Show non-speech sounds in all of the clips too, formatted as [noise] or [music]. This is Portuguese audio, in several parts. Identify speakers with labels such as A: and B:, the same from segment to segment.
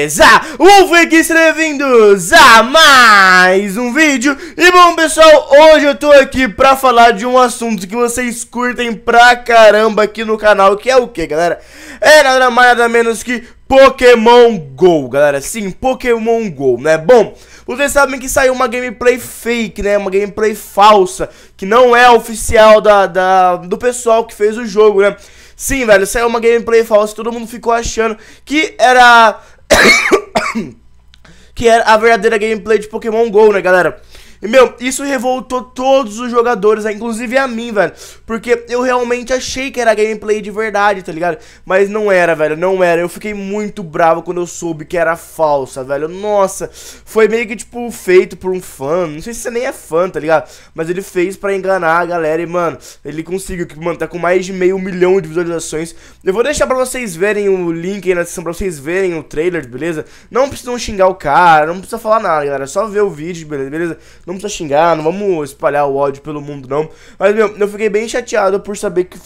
A: beleza? Ufiques, bem-vindos a mais um vídeo E bom pessoal, hoje eu tô aqui pra falar de um assunto que vocês curtem pra caramba aqui no canal Que é o que galera? É nada mais nada menos que Pokémon GO, galera, sim, Pokémon GO, né? Bom, vocês sabem que saiu uma gameplay fake, né? Uma gameplay falsa, que não é oficial da, da, do pessoal que fez o jogo, né? Sim, velho, saiu uma gameplay falsa, todo mundo ficou achando que era [coughs] que era a verdadeira gameplay de Pokémon GO, né, galera? E, meu, isso revoltou todos os jogadores, né? inclusive a mim, velho. Porque eu realmente achei que era gameplay de verdade, tá ligado? Mas não era, velho, não era. Eu fiquei muito bravo quando eu soube que era falsa, velho. Nossa, foi meio que, tipo, feito por um fã. Não sei se você nem é fã, tá ligado? Mas ele fez pra enganar a galera e, mano, ele conseguiu. que Mano, tá com mais de meio milhão de visualizações. Eu vou deixar pra vocês verem o link aí na descrição, pra vocês verem o trailer, beleza? Não precisam xingar o cara, não precisa falar nada, galera. É só ver o vídeo, beleza? Não precisa xingar, não vamos espalhar o ódio pelo mundo, não. Mas, meu, eu fiquei bem chateado por saber que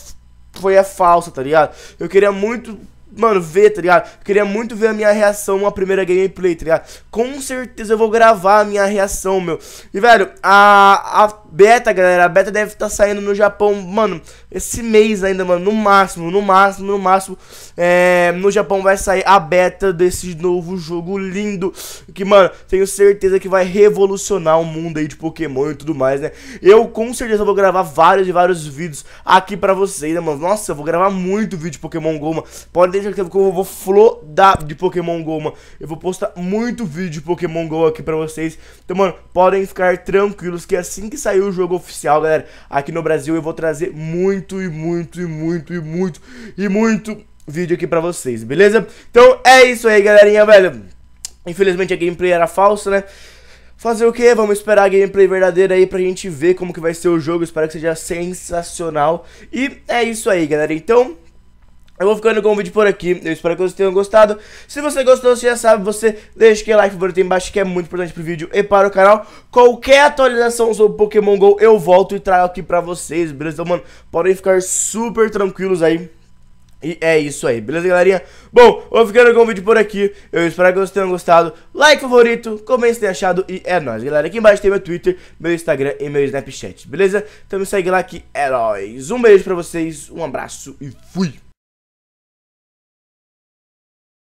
A: foi a falsa, tá ligado? Eu queria muito mano, ver, tá ligado? Queria muito ver a minha reação à primeira gameplay, tá ligado? Com certeza eu vou gravar a minha reação, meu. E, velho, a, a beta, galera, a beta deve estar tá saindo no Japão, mano, esse mês ainda, mano, no máximo, no máximo, no máximo. É, no Japão vai sair a beta desse novo jogo lindo, que, mano, tenho certeza que vai revolucionar o mundo aí de Pokémon e tudo mais, né? Eu, com certeza, vou gravar vários e vários vídeos aqui pra vocês, né, mano? Nossa, eu vou gravar muito vídeo de Pokémon GO, mano. Podem que eu vou flodar de Pokémon GO, mano. Eu vou postar muito vídeo de Pokémon GO aqui pra vocês. Então, mano, podem ficar tranquilos que assim que sair o jogo oficial, galera, aqui no Brasil, eu vou trazer muito e muito e muito e muito e muito vídeo aqui pra vocês, beleza? Então, é isso aí, galerinha, velho. Infelizmente a gameplay era falsa, né? Fazer o que? Vamos esperar a gameplay verdadeira aí pra gente ver como que vai ser o jogo. Espero que seja sensacional. E é isso aí, galera. Então, eu vou ficando com o vídeo por aqui, eu espero que vocês tenham gostado. Se você gostou, você já sabe, você deixa aquele like favorito aí embaixo que é muito importante pro vídeo e para o canal. Qualquer atualização sobre Pokémon GO, eu volto e trago aqui pra vocês, beleza? Então, mano, podem ficar super tranquilos aí. E é isso aí, beleza, galerinha? Bom, eu vou ficando com o vídeo por aqui. Eu espero que vocês tenham gostado. Like favorito, comente se tem achado e é nóis, galera. Aqui embaixo tem meu Twitter, meu Instagram e meu Snapchat, beleza? Então me segue lá que é nóis. Um beijo pra vocês, um abraço e fui!